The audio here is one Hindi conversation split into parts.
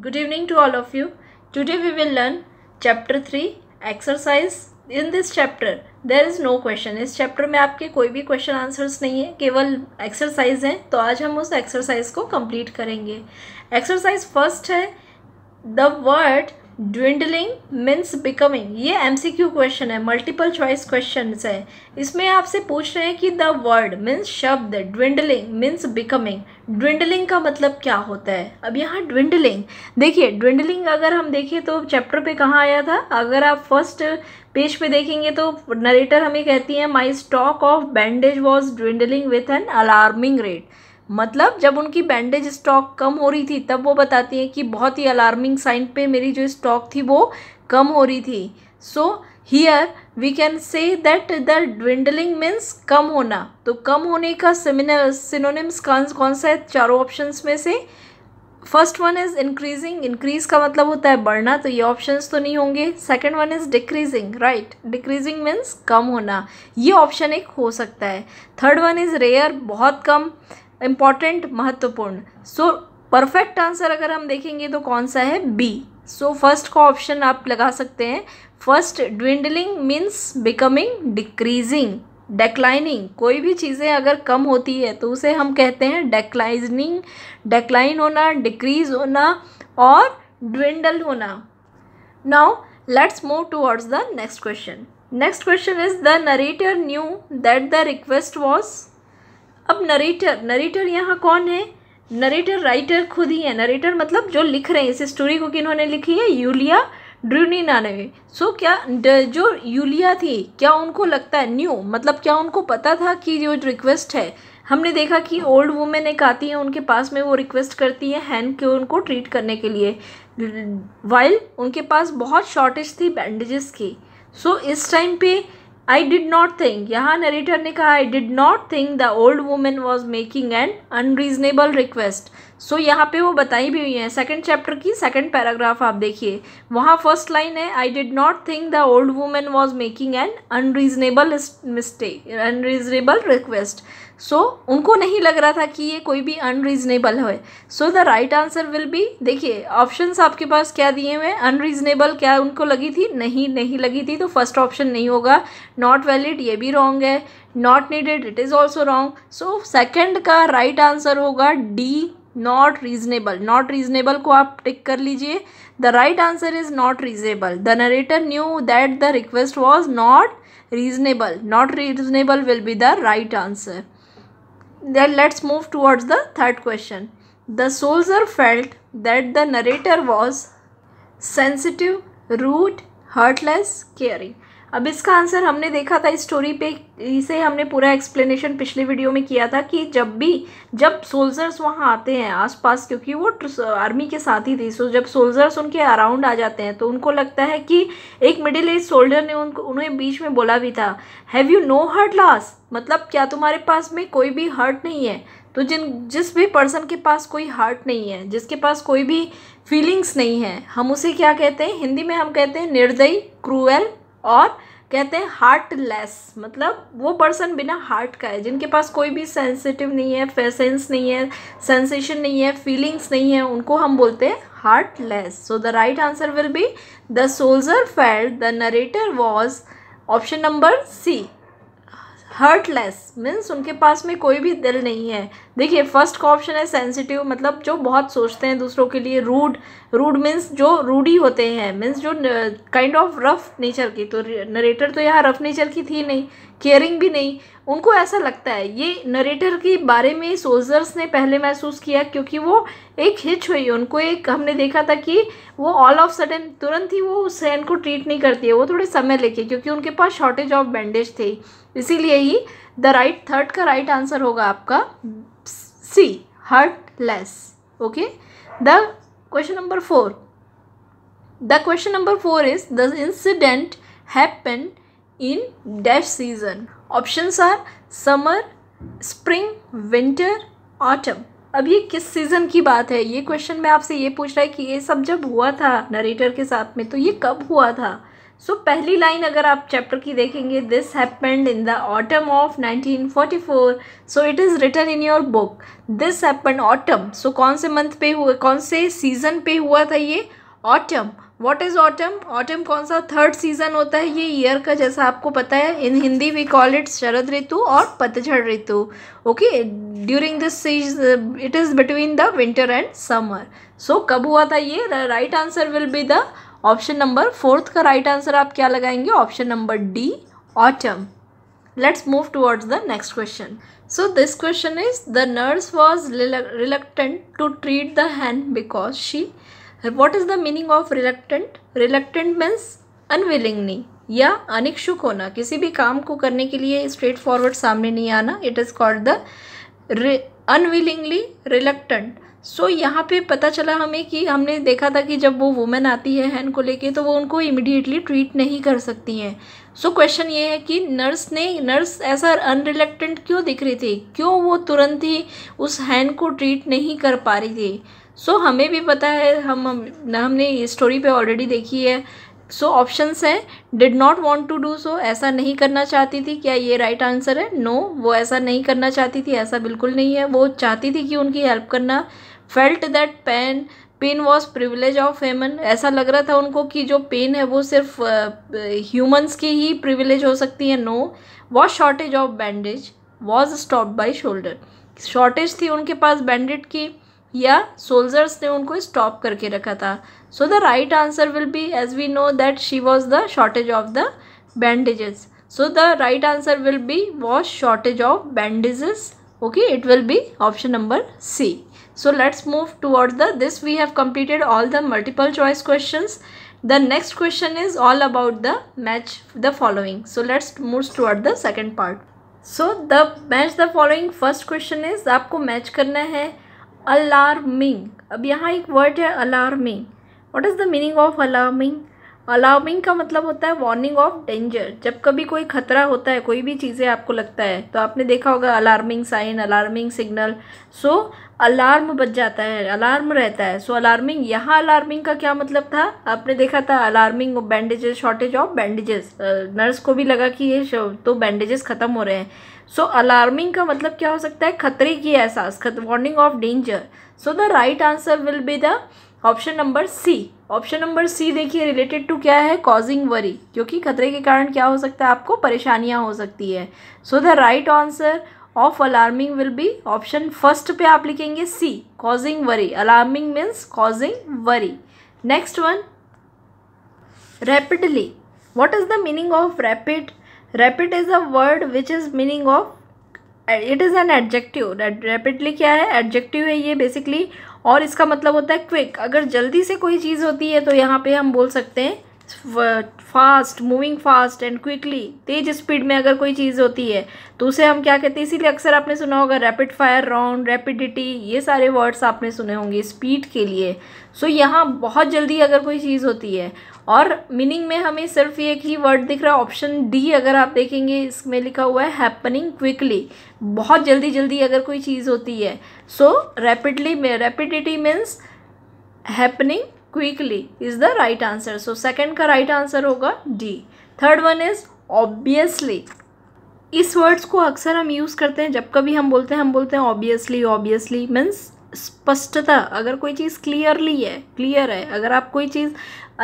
Good evening to all of you. Today we will learn chapter 3 exercise. In this chapter there is no question. इस chapter में आपके कोई भी question answers नहीं है केवल exercise हैं तो आज हम उस exercise को complete करेंगे Exercise first है the word dwindling means becoming ये एम सी क्यू क्वेश्चन है मल्टीपल चॉइस क्वेश्चन है इसमें आपसे पूछ रहे हैं कि द वर्ड मीन्स शब्द ड्विंडलिंग मीन्स बिकमिंग ड्विंडलिंग का मतलब क्या होता है अब यहाँ ड्विंडलिंग देखिए ड्विंडलिंग अगर हम देखें तो चैप्टर पे कहाँ आया था अगर आप फर्स्ट पेज पे देखेंगे तो नरेटर हमें कहती हैं my stock of bandage was dwindling with an alarming rate मतलब जब उनकी बैंडेज स्टॉक कम हो रही थी तब वो बताती हैं कि बहुत ही अलार्मिंग साइन पे मेरी जो स्टॉक थी वो कम हो रही थी so here we can say that the dwindling means कम होना तो कम होने का सिनोनिम्स कौन कौन सा है चारों ऑप्शंस में से first one is increasing increase का मतलब होता है बढ़ना तो ये ऑप्शंस तो नहीं होंगे second one is decreasing right decreasing means कम होना ये ऑप्शन एक हो सकता है थर्ड वन इज़ रेयर बहुत कम इम्पॉर्टेंट महत्वपूर्ण सो परफेक्ट आंसर अगर हम देखेंगे तो कौन सा है बी सो फर्स्ट का ऑप्शन आप लगा सकते हैं first dwindling means becoming decreasing declining कोई भी चीज़ें अगर कम होती है तो उसे हम कहते हैं डेक्लाइनिंग डेक्लाइन होना डिक्रीज होना और ड्विंडल होना now let's move towards the next question next question is the narrator knew that the request was अब नरेटर नरेटर यहाँ कौन है नरेटर राइटर खुद ही है नरेटर मतलब जो लिख रहे हैं इस स्टोरी को किन्होंने लिखी है यूलिया ड्रूनिना ने सो so, क्या जो यूलिया थी क्या उनको लगता है न्यू मतलब क्या उनको पता था कि जो रिक्वेस्ट है हमने देखा कि ओल्ड वुमेन एक आती है उनके पास में वो रिक्वेस्ट करती है हैं के उनको ट्रीट करने के लिए वाइल उनके पास बहुत शॉर्टेज थी बैंडेजेस की सो so, इस टाइम पे आई डिड नॉट थिंक यहाँ नरेटर ने कहा I did not think the old women was making an unreasonable request so so, यहाँ पे वो बताई भी हुई है सेकंड चैप्टर की सेकंड पैराग्राफ आप देखिए वहाँ फर्स्ट लाइन है I did not think the old women was making an unreasonable mistake unreasonable request so उनको नहीं लग रहा था कि ये कोई भी अनरीजनेबल है so the right answer will be देखिए ऑप्शंस आपके पास क्या दिए हुए हैं अनरीजनेबल क्या उनको लगी थी नहीं नहीं लगी थी तो फर्स्ट ऑप्शन नहीं होगा नॉट वैलिड ये भी रॉन्ग है not needed it is also wrong so second का राइट right आंसर होगा D not reasonable not reasonable को आप टिक कर लीजिए the right answer is not reasonable the narrator knew that the request was not reasonable not reasonable will be the right answer then let's move towards the third question the soldier felt that the narrator was sensitive rude heartless caring अब इसका आंसर हमने देखा था इस स्टोरी पे इसे हमने पूरा एक्सप्लेनेशन पिछले वीडियो में किया था कि जब भी जब सोल्जर्स वहाँ आते हैं आसपास क्योंकि वो आर्मी के साथ ही थी सो जब सोल्जर्स उनके अराउंड आ जाते हैं तो उनको लगता है कि एक मिडिल एज सोल्जर ने उनको उन्हें बीच में बोला भी था have you no heart loss मतलब क्या तुम्हारे पास में कोई भी हर्ट नहीं है तो जिन जिस भी पर्सन के पास कोई हार्ट नहीं है जिसके पास कोई भी फीलिंग्स नहीं है हम उसे क्या कहते हैं हिंदी में हम कहते हैं निर्दयी क्रूएल और कहते हैं हार्टलेस मतलब वो पर्सन बिना हार्ट का है जिनके पास कोई भी सेंसिटिव नहीं है फैसेंस नहीं है सेंसेशन नहीं है फीलिंग्स नहीं है उनको हम बोलते हैं heartless so the right answer will be the soldier failed the narrator was option number C heartless means उनके पास में कोई भी दिल नहीं है देखिए फर्स्ट का ऑप्शन है सेंसिटिव मतलब जो बहुत सोचते हैं दूसरों के लिए रूड रूड मीन्स जो रूडी होते हैं मीन्स जो काइंड ऑफ रफ नेचर की तो नरेटर तो यहाँ रफ नेचर की थी नहीं केयरिंग भी नहीं उनको ऐसा लगता है ये नरेटर के बारे में सोल्जर्स ने पहले महसूस किया क्योंकि वो एक हिच हुई उनको एक हमने देखा था कि वो ऑल ऑफ सडन तुरंत ही वो उस सैन को ट्रीट नहीं करती है वो थोड़े समय लेके क्योंकि उनके पास शॉर्टेज ऑफ बैंडेज थे इसीलिए ही द राइट थर्ड का राइट right आंसर होगा आपका C heartless okay the question number four the question number four is the incident happen in dash season options are summer spring winter autumn अब ये किस सीज़न की बात है ये क्वेश्चन मैं आपसे ये पूछ रहा है कि ये सब जब हुआ था नरेटर के साथ में तो ये कब हुआ था सो so, पहली लाइन अगर आप चैप्टर की देखेंगे this happened in the autumn of 1944 so it is written in your book this happened autumn so कौन से मंथ पे हुआ कौन से सीज़न पे हुआ था ये autumn what is autumn autumn कौन सा थर्ड सीज़न होता है ये ईयर का जैसा आपको पता है in Hindi we call it शरद ऋतु और पतझड़ ऋतु okay during this it is between the winter and summer so कब हुआ था ये right answer will be the option number fourth का राइट right आंसर आप क्या लगाएंगे option number D autumn let's move towards the next question so this question is the nurse was reluctant to treat the hand because she what is the meaning of reluctant reluctant means unwillingly या अनिक्षुक होना किसी भी काम को करने के लिए स्ट्रेट फॉरवर्ड सामने नहीं आना it is called the unwillingly reluctant so so, यहाँ पे पता चला हमें कि हमने देखा था कि जब वो वुमेन आती है हैन को लेके तो वो उनको इमिडिएटली ट्रीट नहीं कर सकती हैं सो क्वेश्चन ये है कि नर्स ने नर्स ऐसा अनरिलेक्टेंट क्यों दिख रही थी क्यों वो तुरंत ही उस हैन को ट्रीट नहीं कर पा रही थी सो so, हमें भी पता है हम हमने ये स्टोरी पे ऑलरेडी देखी है सो ऑप्शंस हैं did not want to do so ऐसा नहीं करना चाहती थी क्या ये राइट right आंसर है नो no, वो ऐसा नहीं करना चाहती थी ऐसा बिल्कुल नहीं है वो चाहती थी कि उनकी हेल्प करना felt that pain pain was privilege of human ऐसा लग रहा था उनको कि जो पेन है वो सिर्फ ह्यूमन्स uh, की ही प्रिविलेज हो सकती है no was shortage of bandage was stop by shoulder shortage थी उनके पास बैंडेड की या सोल्जर्स ने उनको स्टॉप करके रखा था so the right answer will be as we know that she was the shortage of the bandages so the right answer will be was shortage of bandages okay it will be option number C So let's move towards the this we have completed all the multiple choice questions. The next question is all about the match the following. So let's move toward the second part. So the match the following first question is आपको match करना है alarming. अब यहाँ एक word है alarming. What is the meaning of alarming? अलाउमिंग का मतलब होता है वार्निंग ऑफ डेंजर जब कभी कोई खतरा होता है कोई भी चीज़ें आपको लगता है तो आपने देखा होगा alarming sign alarming signal so alarm बज जाता है अलार्म रहता है सो so, अलार्मिंग यहाँ अलार्मिंग का क्या मतलब था आपने देखा था alarming bandages shortage of bandages nurse को भी लगा कि ये तो बैंडेजेस ख़त्म हो रहे हैं सो so, अलार्मिंग का मतलब क्या हो सकता है खतरे की एहसास warning of danger so the right answer will be the option number C option number C देखिए रिलेटेड टू क्या है कॉजिंग वरी क्योंकि खतरे के कारण क्या हो सकता है आपको परेशानियां हो सकती है so the right answer of alarming will be option first पे आप लिखेंगे C causing worry alarming means causing worry next one rapidly what is the meaning of rapid rapid is a word which is meaning of it is an adjective rapidly क्या है एडजेक्टिव है ये बेसिकली और इसका मतलब होता है क्विक अगर जल्दी से कोई चीज़ होती है तो यहाँ पे हम बोल सकते हैं fast moving fast and quickly तेज स्पीड में अगर कोई चीज़ होती है तो उसे हम क्या कहते हैं इसीलिए अक्सर आपने सुना होगा रैपिड फायर राउंड रैपिडिटी ये सारे वर्ड्स आपने सुने होंगे स्पीड के लिए सो so, यहाँ बहुत जल्दी अगर कोई चीज़ होती है और मीनिंग में हमें सिर्फ एक ही वर्ड दिख रहा है ऑप्शन डी अगर आप देखेंगे इसमें लिखा हुआ है हैपनिंग क्विकली बहुत जल्दी जल्दी अगर कोई चीज़ होती है so rapidly rapidity means happening quickly is the right answer so second का राइट right आंसर होगा D third one is obviously इस वर्ड्स को अक्सर हम यूज़ करते हैं जब कभी हम बोलते हैं हम बोलते हैं ऑब्वियसली ऑब्वियसली मीन्स स्पष्टता अगर कोई चीज़ क्लियरली है क्लियर है अगर आप कोई चीज़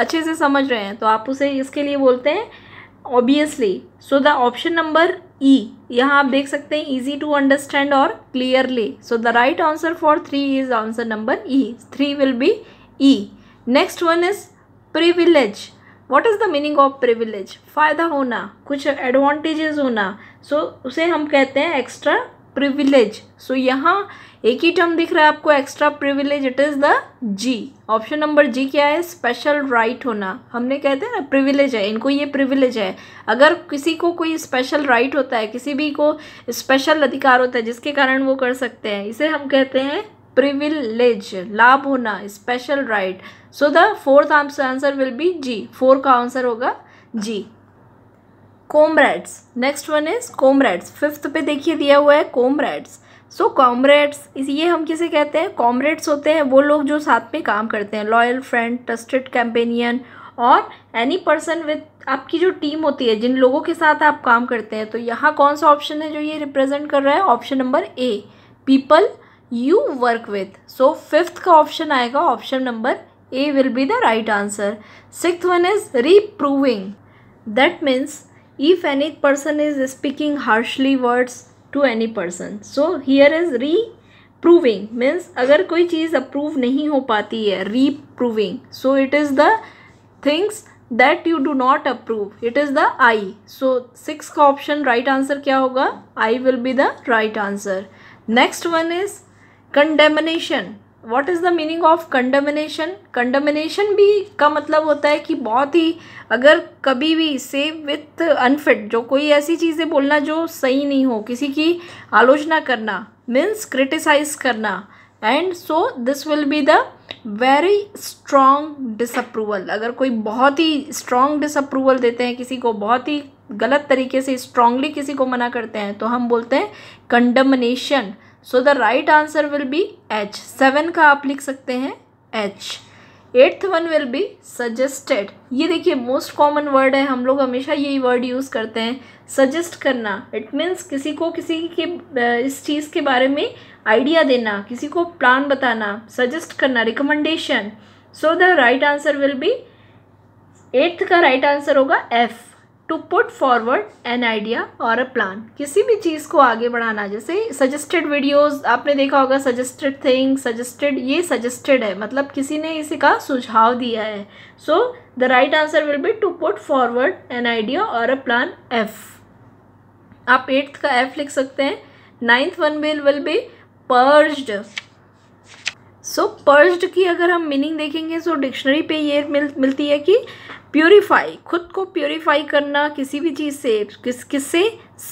अच्छे से समझ रहे हैं तो आप उसे इसके लिए बोलते हैं obviously so the option number E यहाँ आप देख सकते हैं ईजी टू अंडरस्टैंड और clearly so the right answer for three is answer number E three will be E next one is privilege what is the meaning of privilege फ़ायदा होना कुछ एडवांटेजेस होना सो so, उसे हम कहते हैं एक्स्ट्रा प्रिविलेज सो यहाँ एक ही टर्म दिख रहा है आपको extra privilege it is the G option number G क्या है स्पेशल राइट right होना हमने कहते हैं ना प्रिविलेज है इनको ये प्रिविलेज है अगर किसी को कोई स्पेशल राइट right होता है किसी भी को स्पेशल अधिकार होता है जिसके कारण वो कर सकते हैं इसे हम कहते हैं प्रिविलेज लाभ होना special right so the fourth answer will be G four का आंसर होगा G comrades next one is comrades fifth पे देखिए दिया हुआ है कॉमरेड्स सो कॉमरेड्स ये हम किसे कहते हैं कॉमरेड्स होते हैं वो लोग जो साथ में काम करते हैं लॉयल फ्रेंड ट्रस्टेड कैंपेनियन और एनी पर्सन विद आपकी जो टीम होती है जिन लोगों के साथ आप काम करते हैं तो यहाँ कौन सा ऑप्शन है जो ये रिप्रेजेंट कर रहा है option number A people you work with so fifth का option आएगा option number A will be the right answer sixth one is reproving that means if any person is speaking harshly words to any person so here is reproving means अगर कोई चीज़ approve नहीं हो पाती reproving so it is the things that you do not approve it is the i so sixth option right answer क्या i will be the right answer next one is condemnation what is the meaning of condemnation condemnation भी का मतलब होता है कि बहुत ही अगर कभी भी से विथ अनफिट जो कोई ऐसी चीज़ें बोलना जो सही नहीं हो किसी की आलोचना करना मीन्स क्रिटिसाइज करना and so this will be the very strong disapproval अगर कोई बहुत ही स्ट्रॉन्ग डिसअप्रूवल देते हैं किसी को बहुत ही गलत तरीके से स्ट्रांगली किसी को मना करते हैं तो हम बोलते हैं condemnation so the right answer will be H seven का आप लिख सकते हैं H eighth one will be suggested ये देखिए मोस्ट कॉमन वर्ड है हम लोग हमेशा यही वर्ड यूज़ करते हैं सजेस्ट करना इट मीन्स किसी को किसी के इस चीज़ के बारे में आइडिया देना किसी को प्लान बताना सजेस्ट करना recommendation so the right answer will be eighth का राइट right आंसर होगा F to put forward an idea और अ प्लान किसी भी चीज़ को आगे बढ़ाना जैसे सजेस्टेड वीडियोस आपने देखा होगा सजेस्टेड थिंग सजेस्टेड ये सजेस्टेड है मतलब किसी ने इसी का सुझाव दिया है so the right answer will be to put forward an idea और अ प्लान एफ आप एट्थ का एफ लिख सकते हैं ninth one will will be purged so so, purged की अगर हम मीनिंग देखेंगे सो so डिक्शनरी पे ये मिल मिलती है कि प्योरीफाई खुद को प्योरीफाई करना किसी भी चीज़ से किस किस से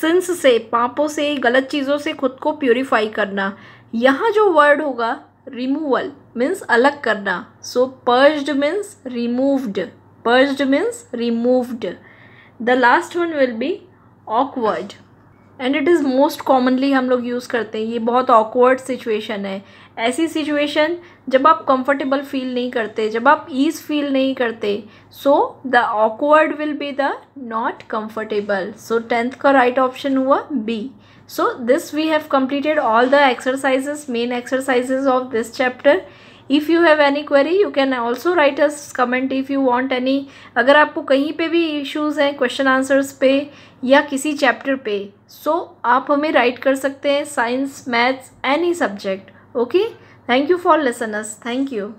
सिंस से पापों से गलत चीज़ों से खुद को प्योरीफाई करना यहाँ जो वर्ड होगा रिमूवल मीन्स अलग करना so purged means removed purged means removed the last one will be awkward and it is most commonly हम लोग यूज़ करते हैं ये बहुत ऑकवर्ड सिचुएशन है ऐसी सिचुएशन जब आप कंफर्टेबल फील नहीं करते जब आप ईज फील नहीं करते so the awkward will be the not comfortable so tenth का राइट right ऑप्शन हुआ B so this we have completed all the exercises main exercises of this chapter if you have any query you can also write us comment if you want any अगर आपको कहीं पे भी इश्यूज़ हैं क्वेश्चन आंसर्स पे या किसी चैप्टर पे सो so, आप हमें राइट कर सकते हैं science maths any subject okay thank you for listeners thank you